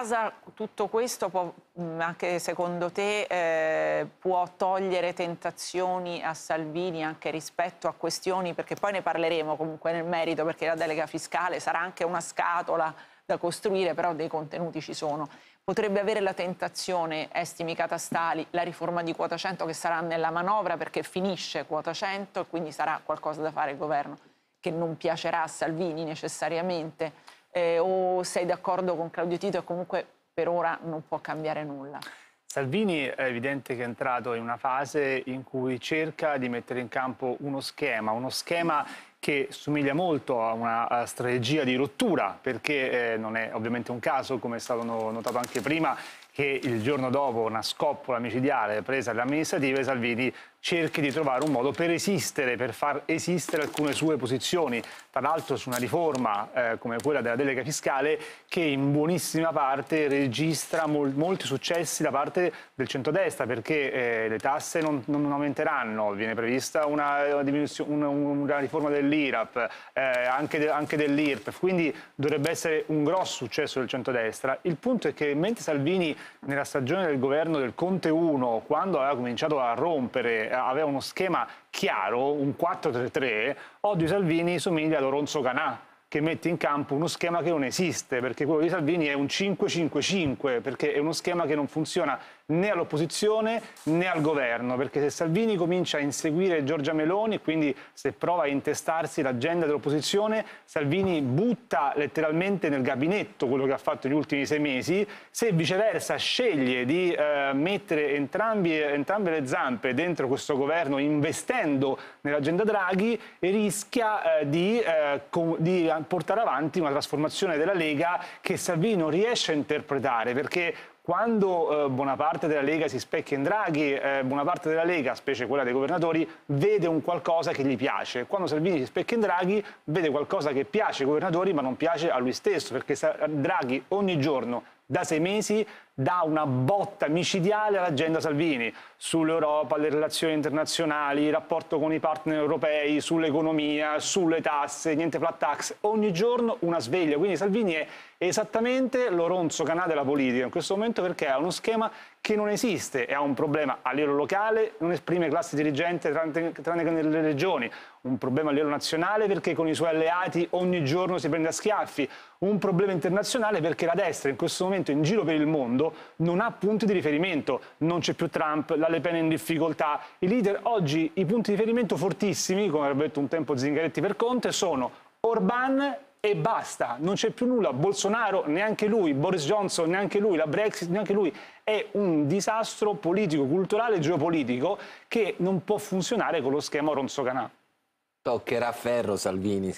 casa tutto questo può, mm, anche secondo te eh, può togliere tentazioni a Salvini anche rispetto a questioni, perché poi ne parleremo comunque nel merito, perché la delega fiscale sarà anche una scatola da costruire, però dei contenuti ci sono. Potrebbe avere la tentazione estimi catastali, la riforma di quota 100 che sarà nella manovra perché finisce quota 100 e quindi sarà qualcosa da fare il governo che non piacerà a Salvini necessariamente eh, o sei d'accordo con Claudio Tito e comunque per ora non può cambiare nulla? Salvini è evidente che è entrato in una fase in cui cerca di mettere in campo uno schema, uno schema che somiglia molto a una strategia di rottura, perché eh, non è ovviamente un caso, come è stato notato anche prima, che il giorno dopo una scoppola micidiale presa dalle amministrative, Salvini cerchi di trovare un modo per esistere, per far esistere alcune sue posizioni, tra l'altro su una riforma eh, come quella della delega fiscale che in buonissima parte registra mol molti successi da parte del centrodestra perché eh, le tasse non, non, aumenteranno, viene prevista una, una, una, riforma dell'IRAP, eh, anche, de anche dell'IRP, quindi dovrebbe essere un grosso successo del centrodestra. Il punto è che mentre Salvini nella stagione del governo del Conte 1, quando aveva cominciato a rompere eh, aveva uno schema chiaro, un 4-3-3, oggi Salvini somiglia a Lorenzo Canà che mette in campo uno schema che non esiste, perché quello di Salvini è un 5-5-5, perché è uno schema che non funziona né all'opposizione né al governo, perché se Salvini comincia a inseguire Giorgia Meloni, quindi se prova a intestarsi l'agenda dell'opposizione, Salvini butta letteralmente nel gabinetto quello che ha fatto negli ultimi sei mesi, se viceversa sceglie di eh, mettere entrambi, entrambe le zampe dentro questo governo investendo nell'agenda Draghi, rischia eh, di, eh, di portare avanti una trasformazione della Lega che Salvini non riesce a interpretare perché quando eh, buona parte della Lega si specchia in Draghi, eh, buona parte della Lega, specie quella dei governatori, vede un qualcosa che gli piace. Quando Salvini si specchia in Draghi, vede qualcosa che piace ai governatori ma non piace a lui stesso, perché Draghi ogni giorno da sei mesi dà una botta micidiale all'agenda Salvini sull'Europa, le relazioni internazionali, il rapporto con i partner europei, sull'economia, sulle tasse, niente flat tax, ogni giorno una sveglia. Quindi Salvini è esattamente l'oronzo canale della politica in questo momento perché ha uno schema che non esiste e ha un problema a livello locale, non esprime classe dirigente tranne che nelle regioni, un problema a livello nazionale perché con i suoi alleati ogni giorno si prende a schiaffi, un problema internazionale perché la destra in questo momento in giro per il mondo non ha punti di riferimento. Non c'è più Trump, la Le Pen è in difficoltà. I leader oggi, i punti di riferimento fortissimi, come avrebbe detto un tempo Zingaretti per Conte, sono Orban e basta, non c'è più nulla. Bolsonaro neanche lui, Boris Johnson neanche lui, la Brexit neanche lui. È un disastro politico, culturale e geopolitico che non può funzionare con lo schema Ronzo Canà. Toccherà ferro Salvini.